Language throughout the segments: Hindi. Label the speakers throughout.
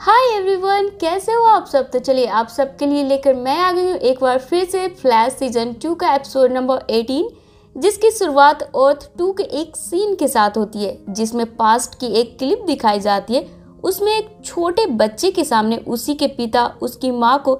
Speaker 1: हाय एवरीवन कैसे हो आप सब तो चलिए आप सबके लिए लेकर मैं आ गई हूँ एक बार फिर से फ्लैश सीजन टू का एपिसोड नंबर एटीन जिसकी शुरुआत अर्थ टू के एक सीन के साथ होती है जिसमें पास्ट की एक क्लिप दिखाई जाती है उसमें एक छोटे बच्चे के सामने उसी के पिता उसकी माँ को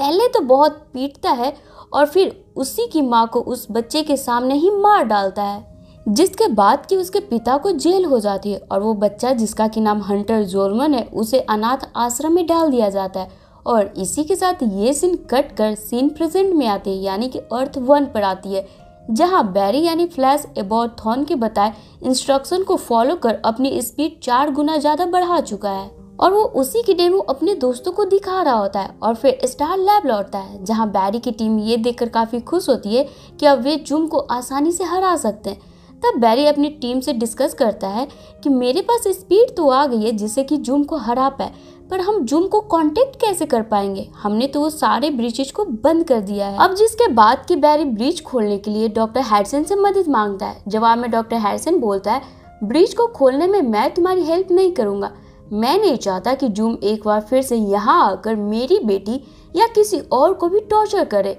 Speaker 1: पहले तो बहुत पीटता है और फिर उसी की माँ को उस बच्चे के सामने ही मार डालता है जिसके बाद कि उसके पिता को जेल हो जाती है और वो बच्चा जिसका कि नाम हंटर जोरमन है उसे अनाथ आश्रम में डाल दिया जाता है और इसी के साथ ये सीन कट कर सीन प्रेजेंट में आती है यानी कि अर्थ वन पर आती है जहां बैरी यानी फ्लैश एबॉट थॉन के बताए इंस्ट्रक्शन को फॉलो कर अपनी स्पीड चार गुना ज़्यादा बढ़ा चुका है और वो उसी की डेमो अपने दोस्तों को दिखा रहा होता है और फिर स्टार लैब लौटता है जहां बैरी की टीम ये देखकर काफ़ी खुश होती है कि अब वे जुम को आसानी से हरा सकते हैं तब बैरी अपनी टीम से डिस्कस करता है कि मेरे पास स्पीड तो आ गई है जिससे कि जूम को हरा पाए पर हम जूम को कांटेक्ट कैसे कर पाएंगे हमने तो वो सारे ब्रिजेज को बंद कर दिया है अब जिसके बाद की बैरी ब्रिज खोलने के लिए डॉक्टर हैरसन से मदद मांगता है जवाब में डॉक्टर हैरसन बोलता है ब्रिज को खोलने में मैं तुम्हारी हेल्प नहीं करूँगा मैं नहीं चाहता कि जूम एक बार फिर से यहाँ आकर मेरी बेटी या किसी और को भी टॉर्चर करे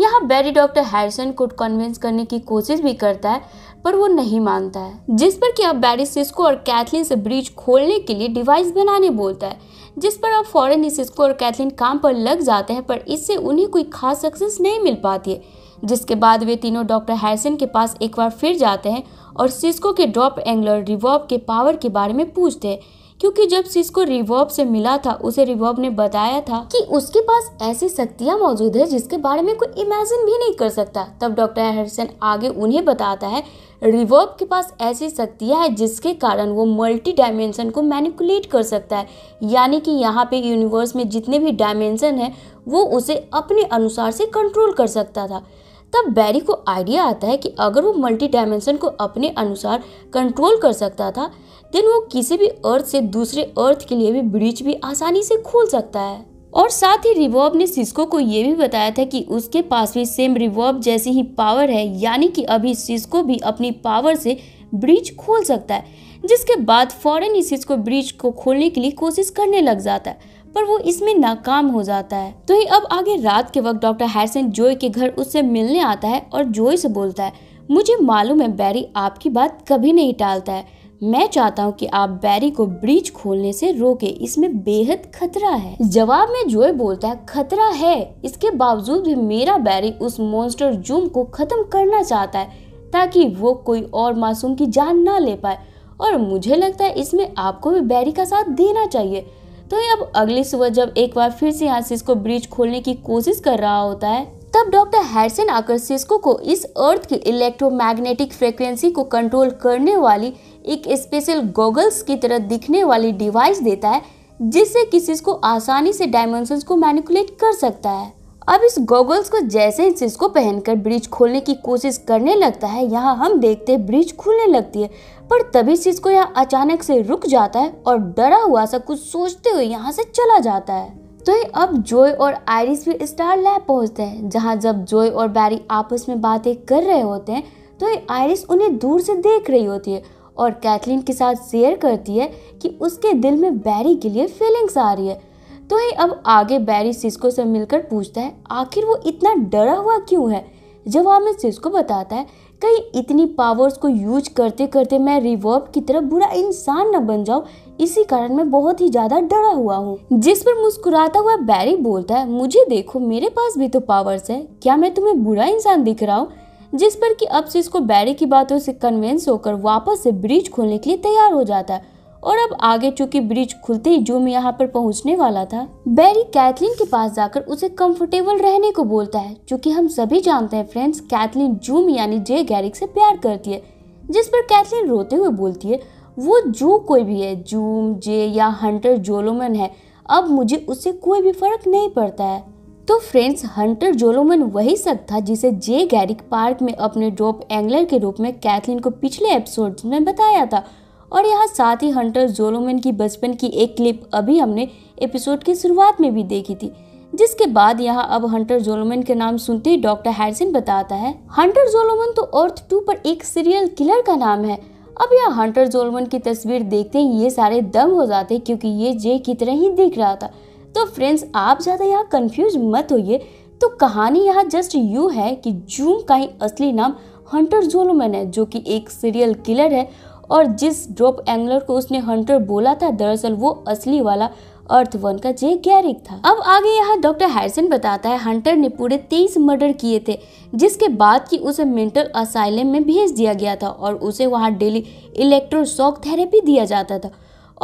Speaker 1: यहाँ बैरी डॉक्टर हैरिसन को कन्विंस करने की कोशिश भी करता है पर वो नहीं मानता है जिस पर कि अब बैरी सिस्को और कैथलीन से ब्रिज खोलने के लिए डिवाइस बनाने बोलता है जिस पर अब फॉरन ही सिस्को और कैथलीन काम पर लग जाते हैं पर इससे उन्हें कोई खास सक्सेस नहीं मिल पाती है जिसके बाद वे तीनों डॉक्टर हैरिसन के पास एक बार फिर जाते हैं और सिस्को के ड्रॉप एंगलर रिवॉल्व के पावर के बारे में पूछते हैं क्योंकि जब को रिवॉर्ब से मिला था उसे रिवॉर्ब ने बताया था कि उसके पास ऐसी शक्तियाँ मौजूद है जिसके बारे में कोई इमेजिन भी नहीं कर सकता तब डॉक्टर हैरिसन आगे उन्हें बताता है रिवॉर्ब के पास ऐसी शक्तियाँ है जिसके कारण वो मल्टी डायमेंशन को मैनिकुलेट कर सकता है यानी कि यहाँ पे यूनिवर्स में जितने भी डायमेंशन है वो उसे अपने अनुसार से कंट्रोल कर सकता था तब बैरी को आइडिया आता है कि अगर वो मल्टी डायमेंशन को अपने अनुसार कंट्रोल कर सकता था देन वो किसी भी अर्थ से दूसरे अर्थ के लिए भी ब्रिज भी आसानी से खोल सकता है और साथ ही रिवॉर्ब ने सिस्को को ये भी बताया था कि उसके पास भी सेम रिवॉर्ब जैसी ही पावर है यानी कि अभी सिस्को भी अपनी पावर से ब्रिज खोल सकता है जिसके बाद फौरन ही सिस्को ब्रिज को खोलने के लिए कोशिश करने लग जाता है पर वो इसमें नाकाम हो जाता है तो ही अब आगे रात के वक्त डॉक्टर हैरिसन जोय के घर उससे मिलने आता है और जोय से बोलता है मुझे मालूम है बैरी आपकी बात कभी नहीं टालता है मैं चाहता हूँ कि आप बैरी को ब्रिज खोलने से रोके इसमें बेहद खतरा है जवाब में जोए बोलता है खतरा है इसके बावजूद भी मेरा बैरी उस मॉन्स्टर जूम को खत्म करना चाहता है ताकि वो कोई और मासूम की जान ना ले पाए और मुझे लगता है इसमें आपको भी बैरी का साथ देना चाहिए तो अब अगली सुबह जब एक बार फिर से यहाँ सिस्को ब्रिज खोलने की कोशिश कर रहा होता है तब डॉक्टर हैरसन आकर सिस्को को इस अर्थ की इलेक्ट्रोमैग्नेटिक फ्रिक्वेंसी को कंट्रोल करने वाली एक स्पेशल गॉगल्स की तरह दिखने वाली डिवाइस देता है जिससे कि सिस्को आसानी से डायमेंशन को मैनिकुलेट कर सकता है अब इस गॉगल्स को जैसे ही सिस्को पहनकर ब्रिज खोलने की कोशिश करने लगता है यहाँ हम देखते हैं ब्रिज खुलने लगती है पर तभी सिस्को यहाँ अचानक से रुक जाता है और डरा हुआ सा कुछ सोचते हुए यहाँ से चला जाता है तो अब जोय और आयरिस भी स्टार लैब पहुंचते हैं जहाँ जब जोय और बैरी आपस में बातें कर रहे होते हैं तो आयरिस उन्हें दूर से देख रही होती है और कैथलीन के साथ शेयर करती है कि उसके दिल में बैरी के लिए फीलिंग्स आ रही है तो ही अब आगे बैरी सिस्को से मिलकर पूछता है आखिर वो इतना डरा हुआ क्यों है जवाब में सिस्को बताता है कहीं इतनी पावर्स को यूज करते करते मैं रिवर्ब की तरह बुरा इंसान न बन जाऊँ इसी कारण मैं बहुत ही ज्यादा डरा हुआ हूँ जिस पर मुस्कुराता हुआ बैरी बोलता है मुझे देखो मेरे पास भी तो पावर्स है क्या मैं तुम्हें बुरा इंसान दिख रहा हूँ जिस पर कि अब से इसको बैरी की बातों से कन्वेंस होकर वापस से ब्रिज खोलने के लिए तैयार हो जाता है और अब आगे चूंकि ब्रिज खुलते ही जूम यहाँ पर पहुँचने वाला था बैरी कैथलीन के पास जाकर उसे कंफर्टेबल रहने को बोलता है चूंकि हम सभी जानते हैं फ्रेंड्स कैथलीन जूम यानी जे गैरिक से प्यार करती है जिस पर कैथलीन रोते हुए बोलती है वो जो कोई भी है जूम जे या हंटर जोलोमन है अब मुझे उससे कोई भी फर्क नहीं पड़ता है तो फ्रेंड्स हंटर जोलोमन वही शख्स था जिसे जे गैरिक पार्क में अपने ड्रॉप एंगलर के रूप में कैथलीन को पिछले एपिसोड में बताया था और यहाँ साथ ही हंटर जोलोमैन की बचपन की एक क्लिप अभी हमने एपिसोड की शुरुआत में भी देखी थी जिसके बाद यहाँ अब हंटर जोलोमैन के नाम सुनते ही डॉक्टर हैरिसन बताता है हंटर जोलोमैन तो अर्थ टू पर एक सीरियल किलर का नाम है अब यहाँ हंटर जोलमन की तस्वीर देखते ही ये सारे दम हो जाते क्योंकि ये जे की तरह ही दिख रहा था तो फ्रेंड्स आप ज़्यादा यहाँ कन्फ्यूज मत होइए तो कहानी यहाँ जस्ट यू है कि जूम का ही असली नाम हंटर जोलोमैन है जो कि एक सीरियल किलर है और जिस ड्रॉप एंगलर को उसने हंटर बोला था दरअसल वो असली वाला अर्थ वन का जे गैरिक था अब आगे यहाँ डॉक्टर हैरिसन बताता है हंटर ने पूरे तेईस मर्डर किए थे जिसके बाद कि उसे मेंटल असाइलम में भेज दिया गया था और उसे वहाँ डेली इलेक्ट्रोशॉक थेरेपी दिया जाता था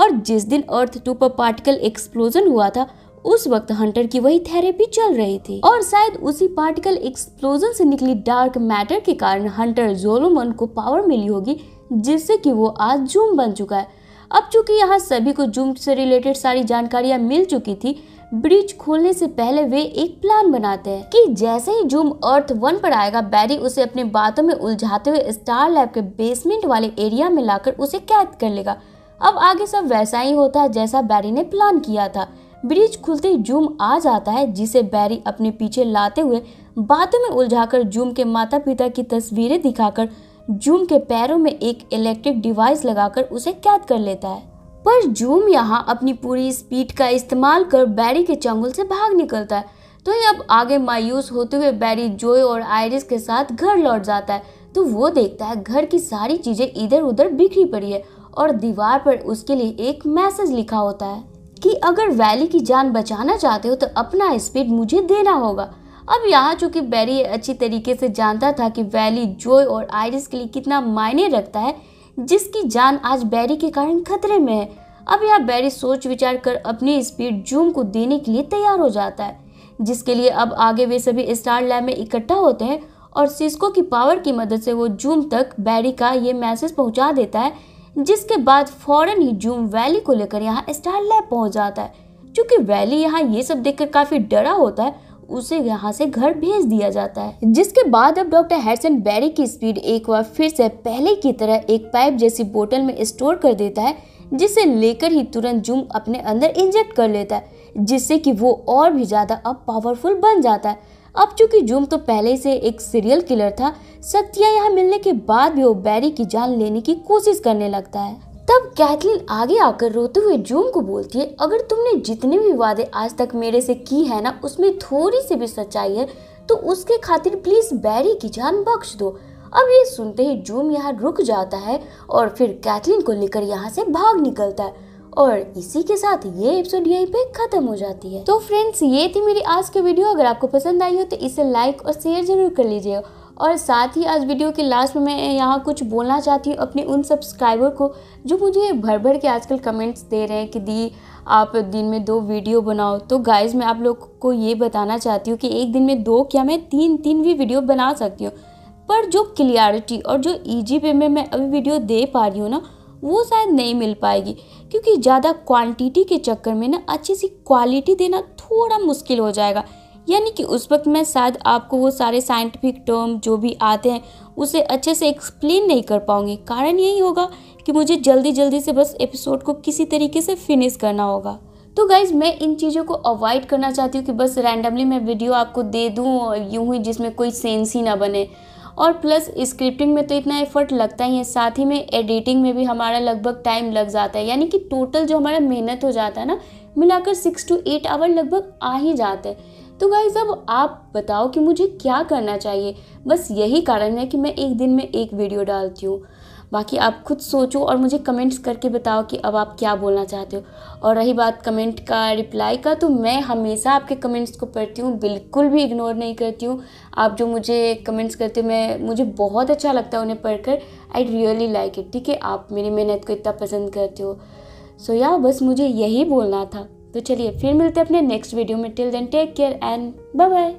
Speaker 1: और जिस दिन अर्थ टू पर पार्टिकल एक्सप्लोजन हुआ था उस वक्त हंटर की वही थेरेपी चल रही थी और शायद उसी पार्टिकल एक्सप्लोजन से निकली डार्क मैटर के कारण हंटर जोलोमन को पावर मिली होगी जिससे कि वो आज जूम बन चुका है अब चूंकि यहाँ सभी को जूम से रिलेटेड सारी जानकारियाँ मिल चुकी थी ब्रिज खोलने से पहले वे एक प्लान बनाते हैं कि जैसे ही जूम अर्थ वन पर आएगा बैरी उसे अपने बातों में उलझाते हुए स्टार लैब के बेसमेंट वाले एरिया में लाकर उसे कैद कर लेगा अब आगे सब वैसा ही होता है जैसा बैरी ने प्लान किया था ब्रिज खुलते ही जूम आ जाता है जिसे बैरी अपने पीछे लाते हुए बातों में उलझाकर जूम के माता पिता की तस्वीरें दिखाकर जूम के पैरों में एक इलेक्ट्रिक डिवाइस लगाकर उसे कैद कर लेता है पर जूम यहाँ अपनी पूरी स्पीड का इस्तेमाल कर बैरी के चंगुल से भाग निकलता है तो ये अब आगे मायूस होते हुए बैरी जोय और आयरिस के साथ घर लौट जाता है तो वो देखता है घर की सारी चीज़ें इधर उधर बिखरी पड़ी है और दीवार पर उसके लिए एक मैसेज लिखा होता है कि अगर वैली की जान बचाना चाहते हो तो अपना स्पीड मुझे देना होगा अब यहाँ चूंकि बैरी अच्छी तरीके से जानता था कि वैली जोय और आयरिस के लिए कितना मायने रखता है जिसकी जान आज बैरी के कारण खतरे में है अब यह बैरी सोच विचार कर अपनी स्पीड जूम को देने के लिए तैयार हो जाता है जिसके लिए अब आगे वे सभी स्टार लैब में इकट्ठा होते हैं और सिस्को की पावर की मदद से वो जूम तक बैरी का ये मैसेज पहुंचा देता है जिसके बाद फौरन ही जूम वैली को लेकर यहाँ स्टार लैब पहुँच जाता है क्योंकि वैली यहाँ ये सब देखकर काफ़ी डरा होता है उसे यहाँ से घर भेज दिया जाता है जिसके बाद अब डॉक्टर हैरसन बैरी की स्पीड एक बार फिर से पहले की तरह एक पाइप जैसी बोतल में स्टोर कर देता है जिसे लेकर ही तुरंत जुम अपने अंदर इंजेक्ट कर लेता है जिससे कि वो और भी ज़्यादा अब पावरफुल बन जाता है अब चूंकि जुम तो पहले से एक सीरियल किलर था सत्या यहाँ मिलने के बाद भी वो बैरी की जान लेने की कोशिश करने लगता है तब कैथलीन आगे आकर रोते हुए जूम को बोलती है अगर तुमने जितने भी वादे आज तक मेरे से की है ना उसमें थोड़ी सी भी सच्चाई है तो उसके खातिर प्लीज बैरी की जान बख्श दो अब ये सुनते ही जूम यहाँ रुक जाता है और फिर कैथलीन को लेकर यहाँ से भाग निकलता है और इसी के साथ ये एपिसोड यहीं पे खत्म हो जाती है तो फ्रेंड्स ये थी मेरी आज की वीडियो अगर आपको पसंद आई हो तो इसे लाइक और शेयर जरूर कर लीजिएगा और साथ ही आज वीडियो के लास्ट में मैं यहाँ कुछ बोलना चाहती हूँ अपने उन सब्सक्राइबर को जो मुझे भर भर के आजकल कमेंट्स दे रहे हैं कि दी आप दिन में दो वीडियो बनाओ तो गाइज़ मैं आप लोग को ये बताना चाहती हूँ कि एक दिन में दो क्या मैं तीन तीन भी वीडियो बना सकती हूँ पर जो क्लियरिटी और जो ईजी वे में मैं अभी वीडियो दे पा रही हूँ ना वो शायद नहीं मिल पाएगी क्योंकि ज़्यादा क्वांटिटी के चक्कर में ना अच्छी सी क्वालिटी देना थोड़ा मुश्किल हो जाएगा यानी कि उस वक्त मैं शायद आपको वो सारे साइंटिफिक टर्म जो भी आते हैं उसे अच्छे से एक्सप्लेन नहीं कर पाऊँगी कारण यही होगा कि मुझे जल्दी जल्दी से बस एपिसोड को किसी तरीके से फिनिश करना होगा तो गाइज मैं इन चीज़ों को अवॉइड करना चाहती हूँ कि बस रैंडमली मैं वीडियो आपको दे दूँ और यूँ ही जिसमें कोई सेंस ही ना बने और प्लस स्क्रिप्टिंग में तो इतना एफर्ट लगता ही है साथ ही में एडिटिंग में भी हमारा लगभग टाइम लग जाता है यानी कि टोटल जो हमारा मेहनत हो जाता है ना मिलाकर सिक्स टू एट आवर लगभग आ ही जाता है तो गाइज अब आप बताओ कि मुझे क्या करना चाहिए बस यही कारण है कि मैं एक दिन में एक वीडियो डालती हूँ बाकी आप खुद सोचो और मुझे कमेंट्स करके बताओ कि अब आप क्या बोलना चाहते हो और रही बात कमेंट का रिप्लाई का तो मैं हमेशा आपके कमेंट्स को पढ़ती हूँ बिल्कुल भी इग्नोर नहीं करती हूँ आप जो मुझे कमेंट्स करते हो मैं मुझे बहुत अच्छा लगता है उन्हें पढ़कर आई रियली लाइक इट ठीक है आप मेरी मेहनत को इतना पसंद करते हो सो so, या बस मुझे यही बोलना था तो चलिए फिर मिलते हैं अपने नेक्स्ट वीडियो में till then take care and bye bye